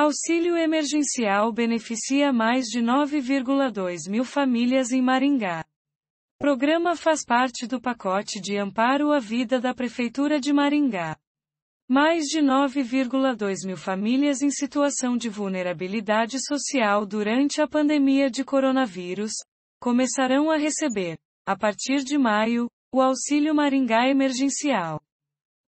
Auxílio emergencial beneficia mais de 9,2 mil famílias em Maringá. Programa faz parte do pacote de amparo à vida da Prefeitura de Maringá. Mais de 9,2 mil famílias em situação de vulnerabilidade social durante a pandemia de coronavírus começarão a receber, a partir de maio, o Auxílio Maringá Emergencial.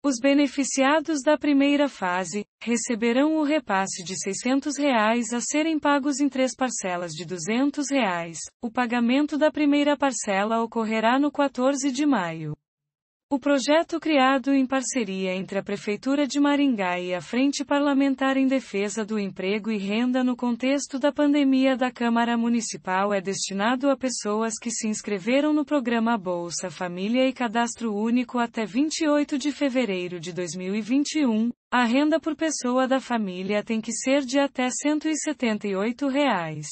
Os beneficiados da primeira fase receberão o repasse de R$ 600 reais a serem pagos em três parcelas de R$ 200. Reais. O pagamento da primeira parcela ocorrerá no 14 de maio. O projeto criado em parceria entre a Prefeitura de Maringá e a Frente Parlamentar em Defesa do Emprego e Renda no contexto da pandemia da Câmara Municipal é destinado a pessoas que se inscreveram no programa Bolsa Família e Cadastro Único até 28 de fevereiro de 2021. A renda por pessoa da família tem que ser de até R$ 178. Reais.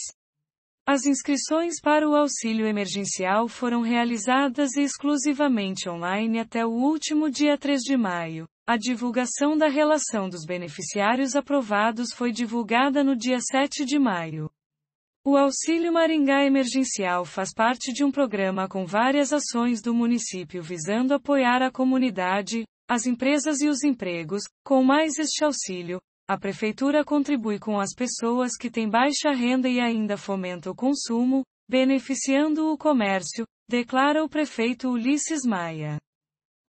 As inscrições para o auxílio emergencial foram realizadas exclusivamente online até o último dia 3 de maio. A divulgação da relação dos beneficiários aprovados foi divulgada no dia 7 de maio. O Auxílio Maringá Emergencial faz parte de um programa com várias ações do município visando apoiar a comunidade, as empresas e os empregos. Com mais este auxílio, a Prefeitura contribui com as pessoas que têm baixa renda e ainda fomenta o consumo, beneficiando o comércio, declara o prefeito Ulisses Maia.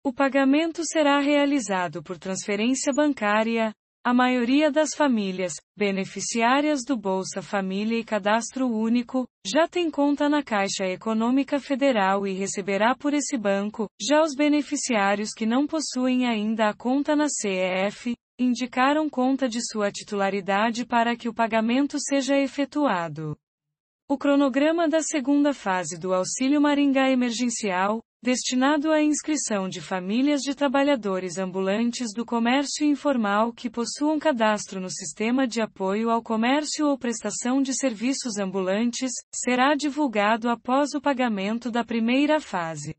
O pagamento será realizado por transferência bancária. A maioria das famílias, beneficiárias do Bolsa Família e Cadastro Único, já tem conta na Caixa Econômica Federal e receberá por esse banco. Já os beneficiários que não possuem ainda a conta na CEF, indicaram conta de sua titularidade para que o pagamento seja efetuado. O cronograma da segunda fase do Auxílio Maringá Emergencial, destinado à inscrição de famílias de trabalhadores ambulantes do comércio informal que possuam cadastro no Sistema de Apoio ao Comércio ou Prestação de Serviços Ambulantes, será divulgado após o pagamento da primeira fase.